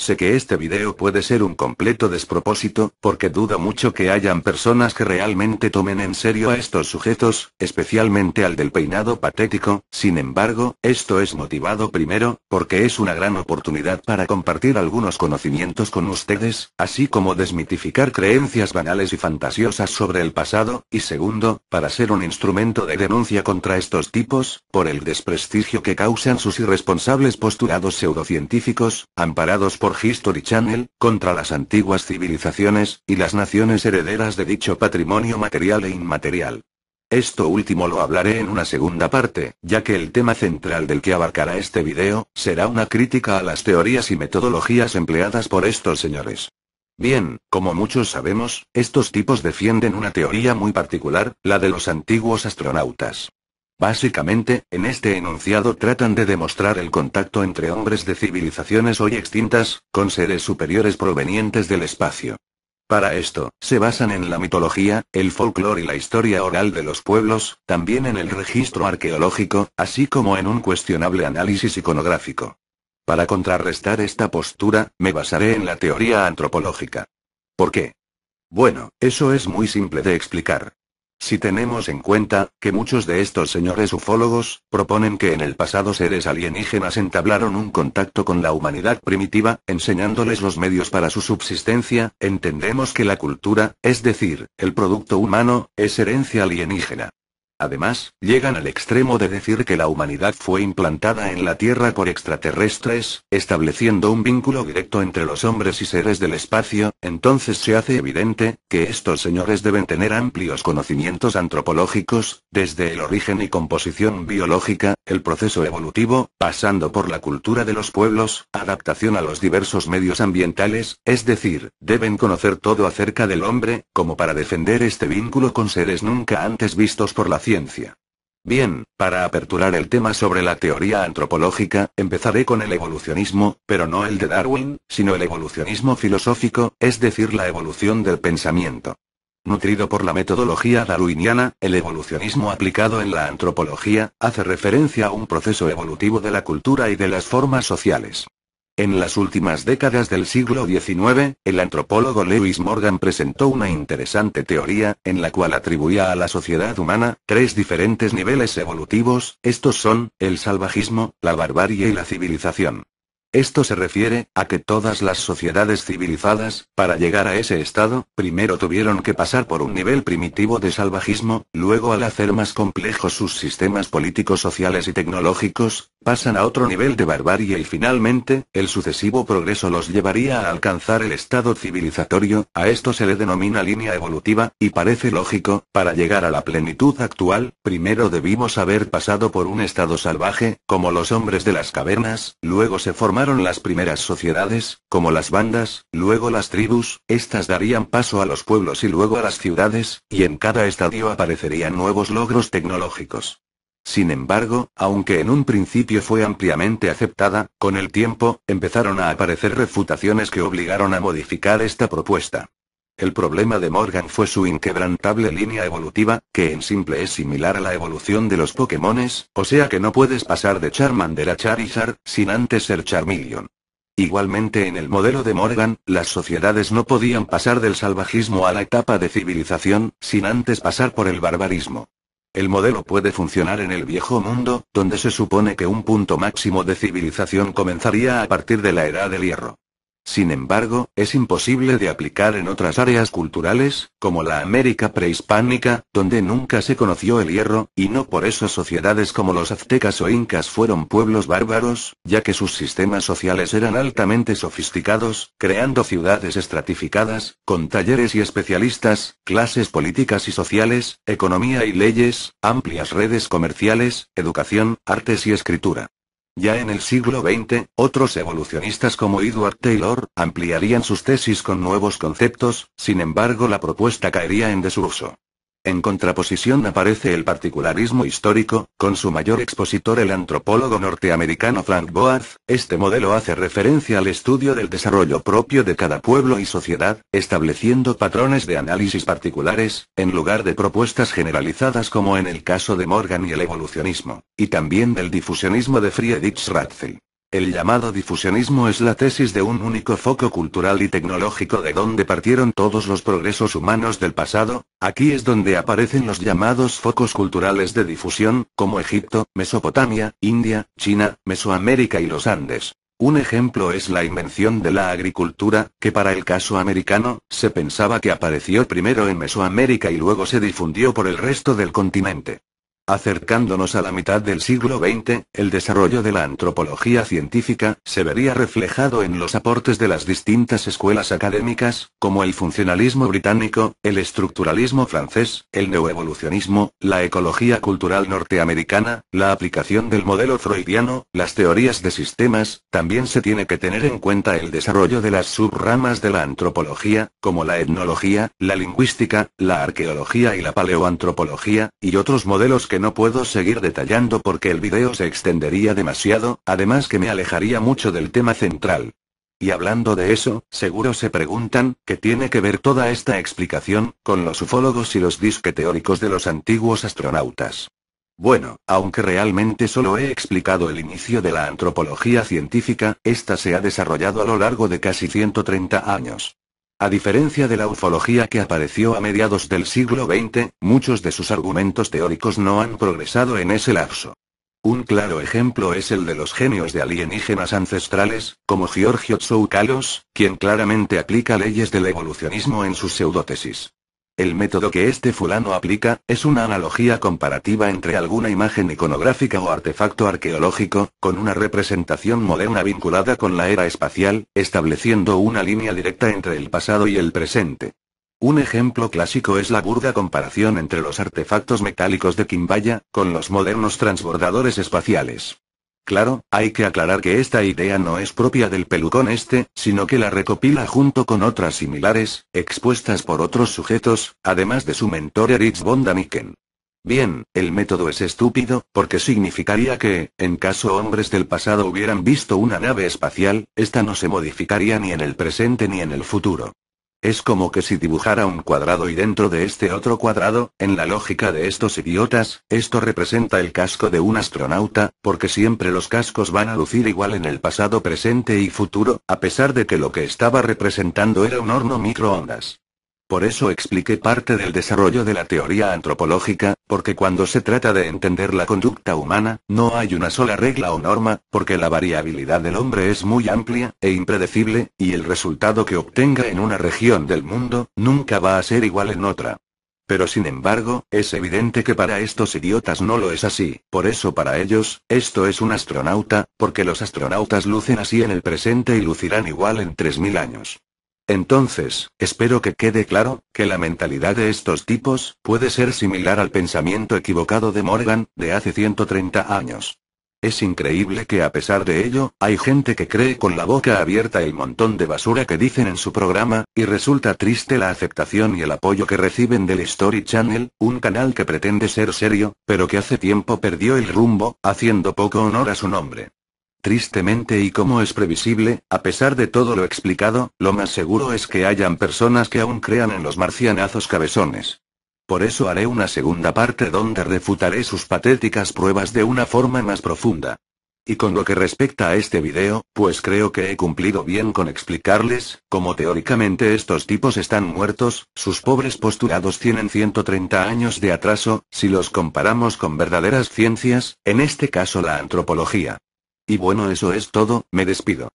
Sé que este video puede ser un completo despropósito, porque dudo mucho que hayan personas que realmente tomen en serio a estos sujetos, especialmente al del peinado patético, sin embargo, esto es motivado primero, porque es una gran oportunidad para compartir algunos conocimientos con ustedes, así como desmitificar creencias banales y fantasiosas sobre el pasado, y segundo, para ser un instrumento de denuncia contra estos tipos, por el desprestigio que causan sus irresponsables postulados pseudocientíficos, amparados por History Channel, contra las antiguas civilizaciones, y las naciones herederas de dicho patrimonio material e inmaterial. Esto último lo hablaré en una segunda parte, ya que el tema central del que abarcará este video, será una crítica a las teorías y metodologías empleadas por estos señores. Bien, como muchos sabemos, estos tipos defienden una teoría muy particular, la de los antiguos astronautas. Básicamente, en este enunciado tratan de demostrar el contacto entre hombres de civilizaciones hoy extintas, con seres superiores provenientes del espacio. Para esto, se basan en la mitología, el folclore y la historia oral de los pueblos, también en el registro arqueológico, así como en un cuestionable análisis iconográfico. Para contrarrestar esta postura, me basaré en la teoría antropológica. ¿Por qué? Bueno, eso es muy simple de explicar. Si tenemos en cuenta, que muchos de estos señores ufólogos, proponen que en el pasado seres alienígenas entablaron un contacto con la humanidad primitiva, enseñándoles los medios para su subsistencia, entendemos que la cultura, es decir, el producto humano, es herencia alienígena. Además, llegan al extremo de decir que la humanidad fue implantada en la Tierra por extraterrestres, estableciendo un vínculo directo entre los hombres y seres del espacio, entonces se hace evidente, que estos señores deben tener amplios conocimientos antropológicos, desde el origen y composición biológica, el proceso evolutivo, pasando por la cultura de los pueblos, adaptación a los diversos medios ambientales, es decir, deben conocer todo acerca del hombre, como para defender este vínculo con seres nunca antes vistos por la ciencia ciencia. Bien, para aperturar el tema sobre la teoría antropológica, empezaré con el evolucionismo, pero no el de Darwin, sino el evolucionismo filosófico, es decir, la evolución del pensamiento. Nutrido por la metodología darwiniana, el evolucionismo aplicado en la antropología hace referencia a un proceso evolutivo de la cultura y de las formas sociales. En las últimas décadas del siglo XIX, el antropólogo Lewis Morgan presentó una interesante teoría, en la cual atribuía a la sociedad humana tres diferentes niveles evolutivos, estos son, el salvajismo, la barbarie y la civilización. Esto se refiere a que todas las sociedades civilizadas, para llegar a ese estado, primero tuvieron que pasar por un nivel primitivo de salvajismo, luego al hacer más complejos sus sistemas políticos, sociales y tecnológicos, pasan a otro nivel de barbarie y finalmente, el sucesivo progreso los llevaría a alcanzar el estado civilizatorio, a esto se le denomina línea evolutiva, y parece lógico, para llegar a la plenitud actual, primero debimos haber pasado por un estado salvaje, como los hombres de las cavernas, luego se formaron las primeras sociedades, como las bandas, luego las tribus, estas darían paso a los pueblos y luego a las ciudades, y en cada estadio aparecerían nuevos logros tecnológicos. Sin embargo, aunque en un principio fue ampliamente aceptada, con el tiempo, empezaron a aparecer refutaciones que obligaron a modificar esta propuesta. El problema de Morgan fue su inquebrantable línea evolutiva, que en simple es similar a la evolución de los Pokémones, o sea que no puedes pasar de Charmander a Charizard, sin antes ser Charmeleon. Igualmente en el modelo de Morgan, las sociedades no podían pasar del salvajismo a la etapa de civilización, sin antes pasar por el barbarismo. El modelo puede funcionar en el viejo mundo, donde se supone que un punto máximo de civilización comenzaría a partir de la era del hierro. Sin embargo, es imposible de aplicar en otras áreas culturales, como la América prehispánica, donde nunca se conoció el hierro, y no por eso sociedades como los aztecas o incas fueron pueblos bárbaros, ya que sus sistemas sociales eran altamente sofisticados, creando ciudades estratificadas, con talleres y especialistas, clases políticas y sociales, economía y leyes, amplias redes comerciales, educación, artes y escritura. Ya en el siglo XX, otros evolucionistas como Edward Taylor ampliarían sus tesis con nuevos conceptos, sin embargo la propuesta caería en desuso. En contraposición aparece el particularismo histórico, con su mayor expositor el antropólogo norteamericano Frank Boaz. Este modelo hace referencia al estudio del desarrollo propio de cada pueblo y sociedad, estableciendo patrones de análisis particulares, en lugar de propuestas generalizadas como en el caso de Morgan y el evolucionismo, y también del difusionismo de Friedrich Ratzel. El llamado difusionismo es la tesis de un único foco cultural y tecnológico de donde partieron todos los progresos humanos del pasado, aquí es donde aparecen los llamados focos culturales de difusión, como Egipto, Mesopotamia, India, China, Mesoamérica y los Andes. Un ejemplo es la invención de la agricultura, que para el caso americano, se pensaba que apareció primero en Mesoamérica y luego se difundió por el resto del continente. Acercándonos a la mitad del siglo XX, el desarrollo de la antropología científica se vería reflejado en los aportes de las distintas escuelas académicas, como el funcionalismo británico, el estructuralismo francés, el neoevolucionismo, la ecología cultural norteamericana, la aplicación del modelo freudiano, las teorías de sistemas, también se tiene que tener en cuenta el desarrollo de las subramas de la antropología, como la etnología, la lingüística, la arqueología y la paleoantropología, y otros modelos que no puedo seguir detallando porque el video se extendería demasiado, además que me alejaría mucho del tema central. Y hablando de eso, seguro se preguntan, ¿qué tiene que ver toda esta explicación, con los ufólogos y los disque teóricos de los antiguos astronautas? Bueno, aunque realmente solo he explicado el inicio de la antropología científica, esta se ha desarrollado a lo largo de casi 130 años. A diferencia de la ufología que apareció a mediados del siglo XX, muchos de sus argumentos teóricos no han progresado en ese lapso. Un claro ejemplo es el de los genios de alienígenas ancestrales, como Giorgio Tsoukalos, quien claramente aplica leyes del evolucionismo en su pseudótesis. El método que este fulano aplica, es una analogía comparativa entre alguna imagen iconográfica o artefacto arqueológico, con una representación moderna vinculada con la era espacial, estableciendo una línea directa entre el pasado y el presente. Un ejemplo clásico es la burda comparación entre los artefactos metálicos de Quimbaya, con los modernos transbordadores espaciales. Claro, hay que aclarar que esta idea no es propia del pelucón este, sino que la recopila junto con otras similares, expuestas por otros sujetos, además de su mentor Erich von Daniken. Bien, el método es estúpido, porque significaría que, en caso hombres del pasado hubieran visto una nave espacial, esta no se modificaría ni en el presente ni en el futuro. Es como que si dibujara un cuadrado y dentro de este otro cuadrado, en la lógica de estos idiotas, esto representa el casco de un astronauta, porque siempre los cascos van a lucir igual en el pasado, presente y futuro, a pesar de que lo que estaba representando era un horno microondas. Por eso expliqué parte del desarrollo de la teoría antropológica, porque cuando se trata de entender la conducta humana, no hay una sola regla o norma, porque la variabilidad del hombre es muy amplia, e impredecible, y el resultado que obtenga en una región del mundo, nunca va a ser igual en otra. Pero sin embargo, es evidente que para estos idiotas no lo es así, por eso para ellos, esto es un astronauta, porque los astronautas lucen así en el presente y lucirán igual en 3.000 años. Entonces, espero que quede claro, que la mentalidad de estos tipos, puede ser similar al pensamiento equivocado de Morgan, de hace 130 años. Es increíble que a pesar de ello, hay gente que cree con la boca abierta el montón de basura que dicen en su programa, y resulta triste la aceptación y el apoyo que reciben del Story Channel, un canal que pretende ser serio, pero que hace tiempo perdió el rumbo, haciendo poco honor a su nombre. Tristemente y como es previsible, a pesar de todo lo explicado, lo más seguro es que hayan personas que aún crean en los marcianazos cabezones. Por eso haré una segunda parte donde refutaré sus patéticas pruebas de una forma más profunda. Y con lo que respecta a este video, pues creo que he cumplido bien con explicarles, como teóricamente estos tipos están muertos, sus pobres postulados tienen 130 años de atraso, si los comparamos con verdaderas ciencias, en este caso la antropología. Y bueno eso es todo, me despido.